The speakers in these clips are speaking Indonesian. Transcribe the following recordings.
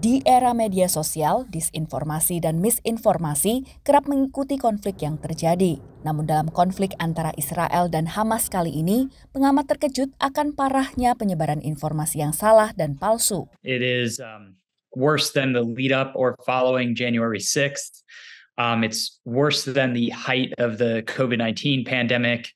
Di era media sosial, disinformasi dan misinformasi kerap mengikuti konflik yang terjadi. Namun dalam konflik antara Israel dan Hamas kali ini, pengamat terkejut akan parahnya penyebaran informasi yang salah dan palsu. It is um, worse than the lead up or following January 6th. Um, it's worse than the height of the COVID-19 pandemic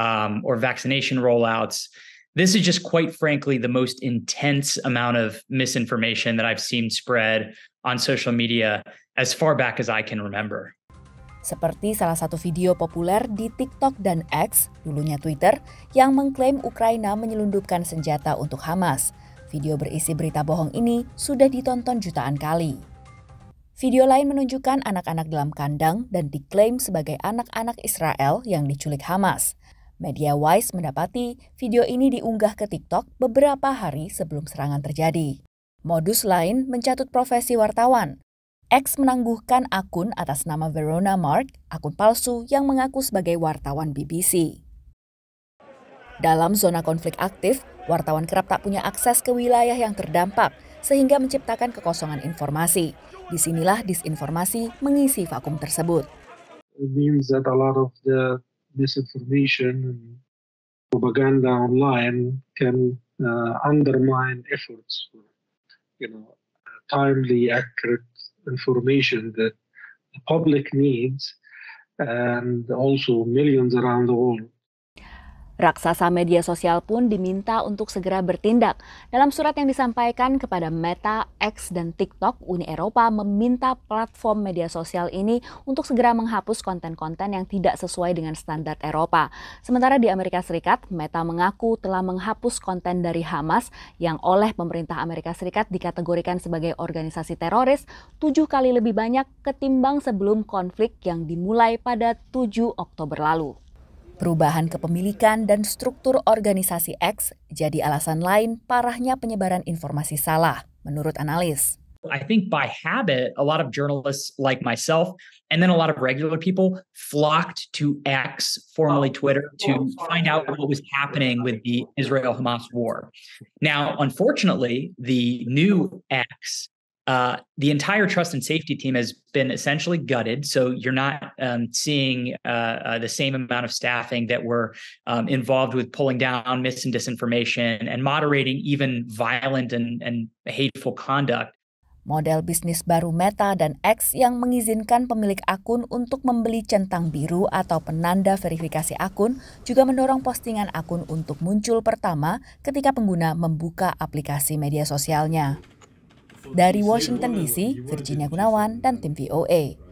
um, or vaccination rollouts this is just quite frankly the most intense amount of misinformation that I've seen spread on social media as far back as I can remember. Seperti salah satu video populer di TikTok dan X, dulunya Twitter, yang mengklaim Ukraina menyelundupkan senjata untuk Hamas. Video berisi berita bohong ini sudah ditonton jutaan kali. Video lain menunjukkan anak-anak dalam kandang dan diklaim sebagai anak-anak Israel yang diculik Hamas. Media wise mendapati video ini diunggah ke TikTok beberapa hari sebelum serangan terjadi. Modus lain mencatut profesi wartawan. X menangguhkan akun atas nama Verona Mark, akun palsu yang mengaku sebagai wartawan BBC. Dalam zona konflik aktif, wartawan kerap tak punya akses ke wilayah yang terdampak, sehingga menciptakan kekosongan informasi. Disinilah disinformasi mengisi vakum tersebut. It means that a lot of the misinformation and propaganda online can uh, undermine efforts for, you know, timely, accurate information that the public needs and also millions around the world Raksasa media sosial pun diminta untuk segera bertindak. Dalam surat yang disampaikan kepada Meta, X, dan TikTok, Uni Eropa meminta platform media sosial ini untuk segera menghapus konten-konten yang tidak sesuai dengan standar Eropa. Sementara di Amerika Serikat, Meta mengaku telah menghapus konten dari Hamas yang oleh pemerintah Amerika Serikat dikategorikan sebagai organisasi teroris tujuh kali lebih banyak ketimbang sebelum konflik yang dimulai pada 7 Oktober lalu. Perubahan kepemilikan dan struktur organisasi X jadi alasan lain parahnya penyebaran informasi salah, menurut analis. I think by habit, a lot of journalists like myself, and then a lot of regular people flocked to X, formerly Twitter, to find out what was happening with the Israel Hamas war. Now, unfortunately, the new X Uh, the entire trust and safety team has been essentially gutted. So you're not um, seeing uh, uh, the same amount of staffing that were um, involved with pulling down mis and disinformation and moderating even violent and, and hateful conduct. Model bisnis baru Meta dan X yang mengizinkan pemilik akun untuk membeli centang biru atau penanda verifikasi akun juga mendorong postingan akun untuk muncul pertama ketika pengguna membuka aplikasi media sosialnya. Dari Washington DC, Virginia Gunawan dan tim VOA.